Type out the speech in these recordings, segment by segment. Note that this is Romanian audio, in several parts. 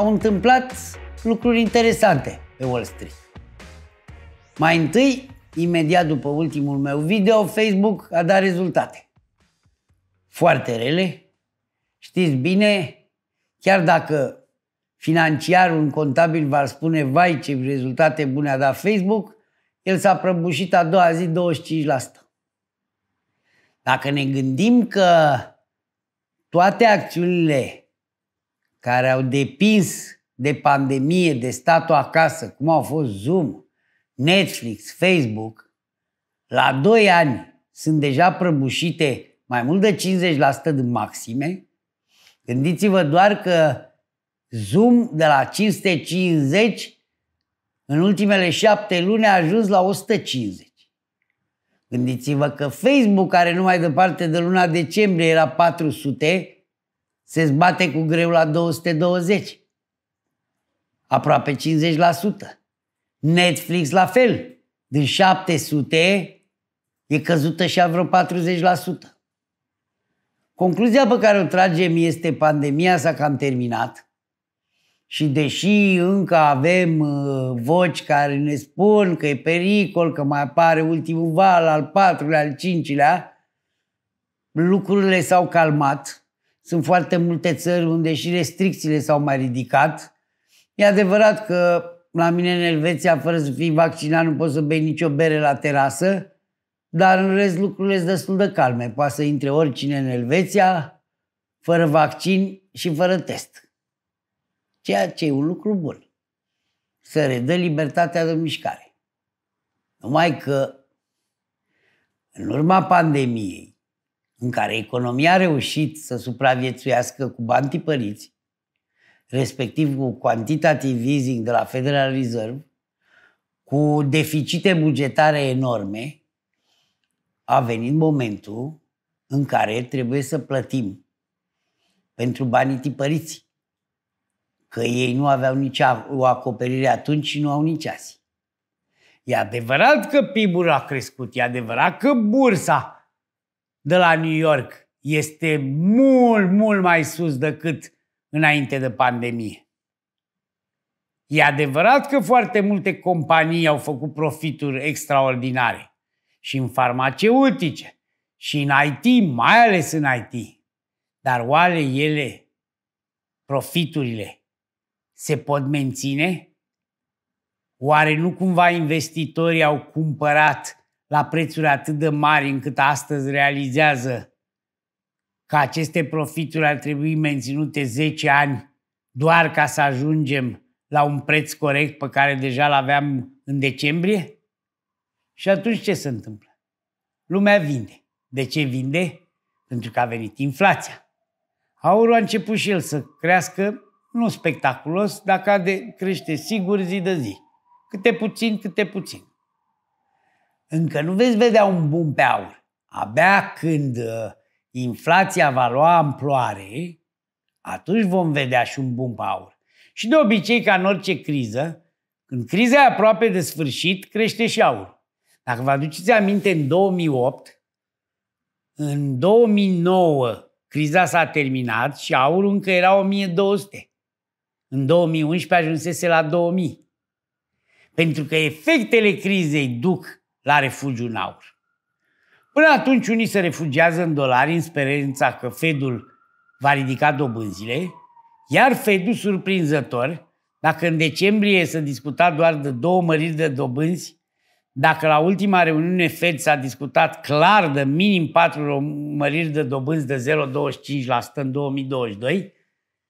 s-au întâmplat lucruri interesante pe Wall Street. Mai întâi, imediat după ultimul meu video, Facebook a dat rezultate. Foarte rele. Știți bine, chiar dacă financiarul, un contabil va spune, vai ce rezultate bune a dat Facebook, el s-a prăbușit a doua zi 25%. Dacă ne gândim că toate acțiunile care au depins de pandemie, de statul acasă, cum au fost Zoom, Netflix, Facebook, la 2 ani sunt deja prăbușite mai mult de 50% din maxime. Gândiți-vă doar că Zoom de la 550 în ultimele șapte luni a ajuns la 150. Gândiți-vă că Facebook, care numai departe de luna decembrie era 400, se zbate cu greu la 220, aproape 50%. Netflix la fel, din 700 e căzută și a vreo 40%. Concluzia pe care o tragem este pandemia s-a cam terminat și deși încă avem uh, voci care ne spun că e pericol, că mai apare ultimul val, al patrulea, al cincilea, lucrurile s-au calmat sunt foarte multe țări unde și restricțiile s-au mai ridicat. E adevărat că la mine în Elveția, fără să fii vaccinat, nu poți să bei nicio bere la terasă, dar în rest lucrurile sunt destul de calme. Poate să intre oricine în Elveția, fără vaccin și fără test. Ceea ce e un lucru bun. Să redă libertatea de mișcare. Numai că, în urma pandemiei, în care economia a reușit să supraviețuiască cu bani tipăriți, respectiv cu quantitative easing de la Federal Reserve, cu deficite bugetare enorme, a venit momentul în care trebuie să plătim pentru banii tipăriți. Că ei nu aveau nici o acoperire atunci și nu au nici azi. E adevărat că PIB-ul a crescut, e adevărat că bursa de la New York este mult, mult mai sus decât înainte de pandemie. E adevărat că foarte multe companii au făcut profituri extraordinare și în farmaceutice, și în IT, mai ales în IT. Dar oare ele, profiturile, se pot menține? Oare nu cumva investitorii au cumpărat la prețuri atât de mari încât astăzi realizează că aceste profituri ar trebui menținute 10 ani doar ca să ajungem la un preț corect pe care deja l-aveam în decembrie? Și atunci ce se întâmplă? Lumea vinde. De ce vinde? Pentru că a venit inflația. Aurul a început și el să crească, nu spectaculos, dar crește sigur zi de zi. Câte puțin, câte puțin încă nu veți vedea un bun pe aur. Abia când uh, inflația va lua amploare, atunci vom vedea și un bun pe aur. Și de obicei, ca în orice criză, când criza e aproape de sfârșit, crește și aur. Dacă vă aduceți aminte, în 2008, în 2009, criza s-a terminat și aurul încă era 1200. În 2011 ajunsese la 2000. Pentru că efectele crizei duc la refugiu în aur. Până atunci unii se refugiază în dolari în speranța că Fedul va ridica dobânzile, iar Fedul, surprinzător, dacă în decembrie s-a discutat doar de două măriri de dobânzi, dacă la ultima reuniune Fed s-a discutat clar de minim patru măriri de dobânzi de 0,25% în 2022,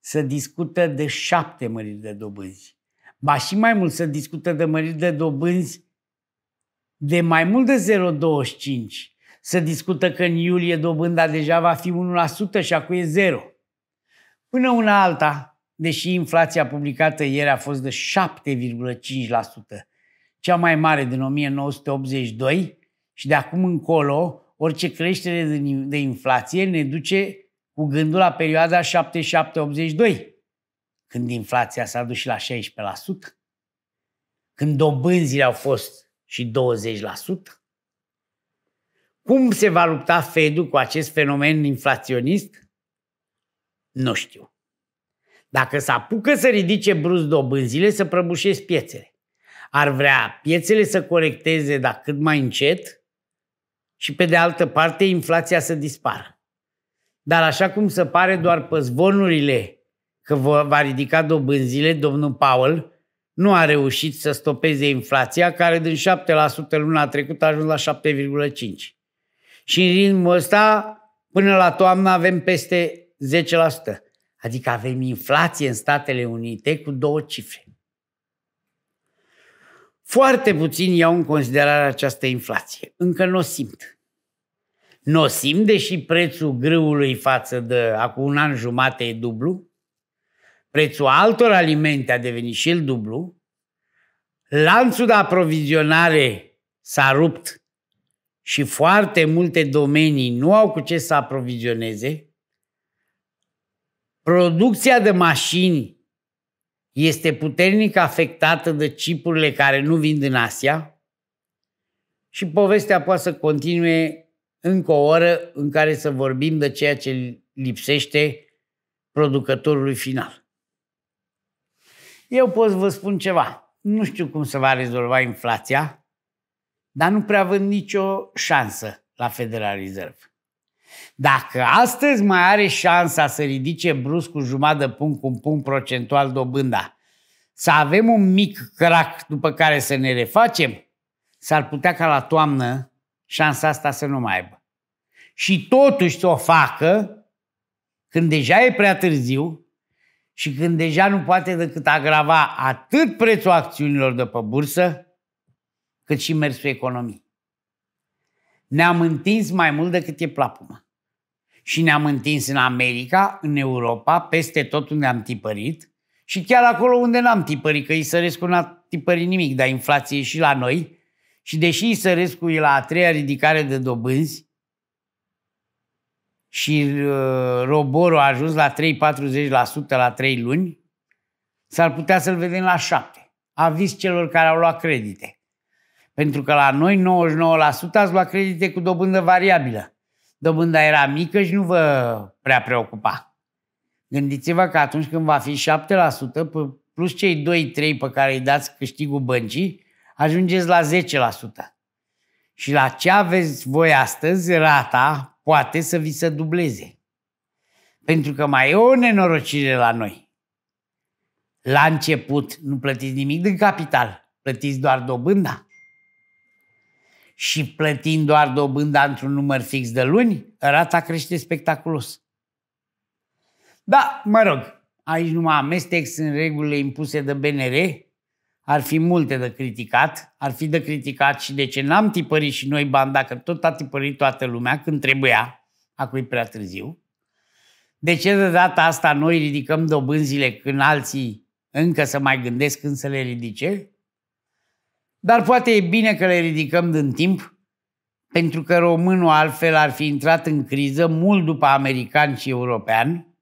se discută de șapte măriri de dobânzi. Ba și mai mult se discută de măriri de dobânzi de mai mult de 0,25. Să discută că în iulie dobânda deja va fi 1% și acum e 0. Până una alta, deși inflația publicată ieri a fost de 7,5%, cea mai mare din 1982 și de acum încolo, orice creștere de inflație ne duce cu gândul la perioada 77-82, când inflația s-a dus și la 16%, când dobânzile au fost și 20%? Cum se va lupta Fedul cu acest fenomen inflaționist? Nu știu. Dacă s apucă să ridice brusc dobânzile, să prăbușesc piețele. Ar vrea piețele să corecteze, dar cât mai încet, și pe de altă parte inflația să dispară. Dar așa cum se pare doar pe zvonurile că va ridica dobânzile domnul Powell, nu a reușit să stopeze inflația, care din 7% luna trecută a ajuns la 7,5%. Și în ritmul ăsta, până la toamnă, avem peste 10%. Adică avem inflație în Statele Unite cu două cifre. Foarte puțin iau în considerare această inflație. Încă nu o simt. Nu o simt, deși prețul grâului față de acum un an jumate e dublu, prețul altor alimente a devenit și el dublu, lanțul de aprovizionare s-a rupt și foarte multe domenii nu au cu ce să aprovizioneze, producția de mașini este puternic afectată de cipurile care nu vin din Asia și povestea poate să continue încă o oră în care să vorbim de ceea ce lipsește producătorului final. Eu pot să vă spun ceva. Nu știu cum se va rezolva inflația, dar nu prea văd nicio șansă la Federal Reserve. Dacă astăzi mai are șansa să ridice brusc cu jumătate de punct cu un punct procentual dobânda, să avem un mic crac după care să ne refacem, s-ar putea ca la toamnă șansa asta să nu mai aibă. Și totuși să o facă când deja e prea târziu și când deja nu poate decât agrava atât prețul acțiunilor de pe bursă, cât și mersul economiei. Ne-am întins mai mult decât e plapuma. Și ne-am întins în America, în Europa, peste tot unde am tipărit și chiar acolo unde n-am tipărit, că Isărescu n-a tipărit nimic, dar inflație și la noi. Și deși Isărescu e la a treia ridicare de dobânzi, și uh, roborul a ajuns la 3,40% la 3 luni, s-ar putea să-l vedem la 7. Avis celor care au luat credite. Pentru că la noi 99% ați luat credite cu dobândă variabilă. Dobânda era mică și nu vă prea preocupa. Gândiți-vă că atunci când va fi 7%, plus cei 2-3 pe care îi dați câștigul băncii, ajungeți la 10%. Și la ce aveți voi astăzi, rata poate să vi se dubleze. Pentru că mai e o nenorocire la noi. La început nu plătiți nimic din capital, plătiți doar dobânda. Și plătind doar dobânda într-un număr fix de luni, rata crește spectaculos. Da, mă rog, aici nu mă amestec, sunt regulile impuse de BNR, ar fi multe de criticat, ar fi de criticat și de ce n-am tipărit și noi bani, dacă tot a tipărit toată lumea când trebuia, acum e prea târziu. De ce de data asta noi ridicăm dobânzile când alții încă să mai gândesc când să le ridice? Dar poate e bine că le ridicăm din timp, pentru că românul altfel ar fi intrat în criză mult după american și european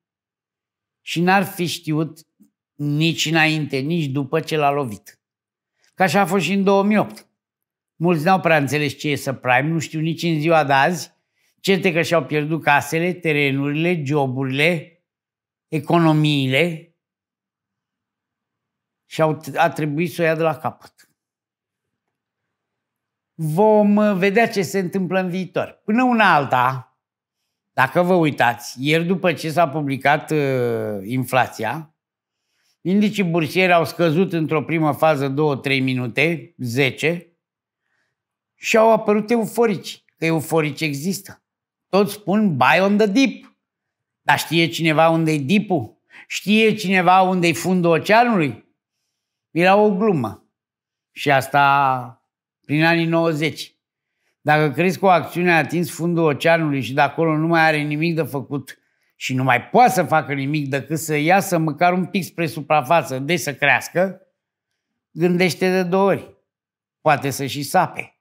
și n-ar fi știut nici înainte, nici după ce l-a lovit. Ca așa a fost și în 2008. Mulți n-au prea înțeles ce e să prime, nu știu nici în ziua de azi, certe că și-au pierdut casele, terenurile, joburile, economiile și au, a trebuit să o ia de la capăt. Vom uh, vedea ce se întâmplă în viitor. Până una alta, dacă vă uitați, ieri după ce s-a publicat uh, inflația, Indicii bursieri au scăzut într-o primă fază 2-3 minute, 10, și au apărut euforici, că euforici există. Toți spun buy on the dip, dar știe cineva unde e dipul? Știe cineva unde e fundul oceanului? Era o glumă. Și asta prin anii 90. Dacă crezi că o acțiune a atins fundul oceanului și de acolo nu mai are nimic de făcut și nu mai poate să facă nimic decât să iasă măcar un pic spre suprafață, de să crească, gândește de două ori. Poate să și sape.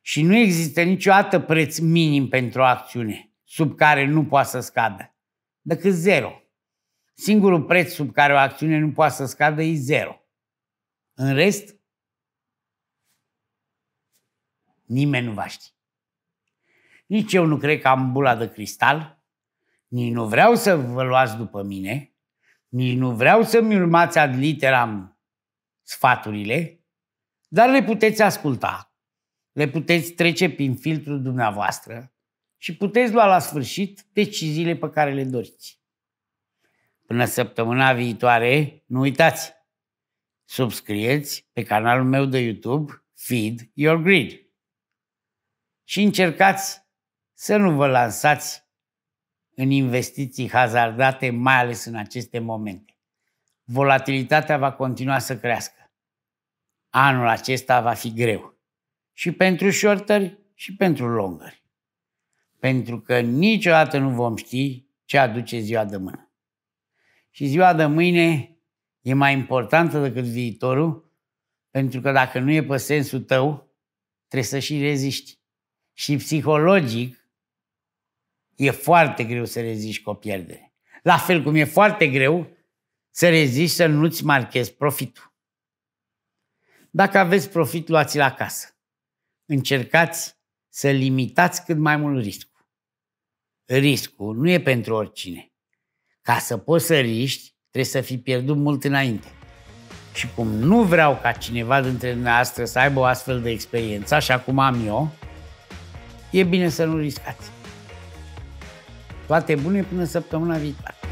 Și nu există niciodată preț minim pentru acțiune, sub care nu poate să scadă, decât zero. Singurul preț sub care o acțiune nu poate să scadă e zero. În rest, nimeni nu va ști. Nici eu nu cred că am bula de cristal – nici nu vreau să vă luați după mine, nici nu vreau să-mi urmați ad literam sfaturile, dar le puteți asculta, le puteți trece prin filtrul dumneavoastră și puteți lua la sfârșit deciziile pe care le doriți. Până săptămâna viitoare, nu uitați, subscrieți pe canalul meu de YouTube Feed Your Grid și încercați să nu vă lansați în investiții hazardate, mai ales în aceste momente. Volatilitatea va continua să crească. Anul acesta va fi greu. Și pentru shortări, și pentru longări. Pentru că niciodată nu vom ști ce aduce ziua de mână. Și ziua de mâine e mai importantă decât viitorul, pentru că dacă nu e pe sensul tău, trebuie să și reziști. Și psihologic, e foarte greu să reziști cu o pierdere. La fel cum e foarte greu să reziști să nu-ți marchezi profitul. Dacă aveți profit, luați-l acasă. Încercați să limitați cât mai mult riscul. Riscul nu e pentru oricine. Ca să poți să riști, trebuie să fi pierdut mult înainte. Și cum nu vreau ca cineva dintre noastre să aibă o astfel de experiență, așa cum am eu, e bine să nu riscați. Toate bune până săptămâna viitoare!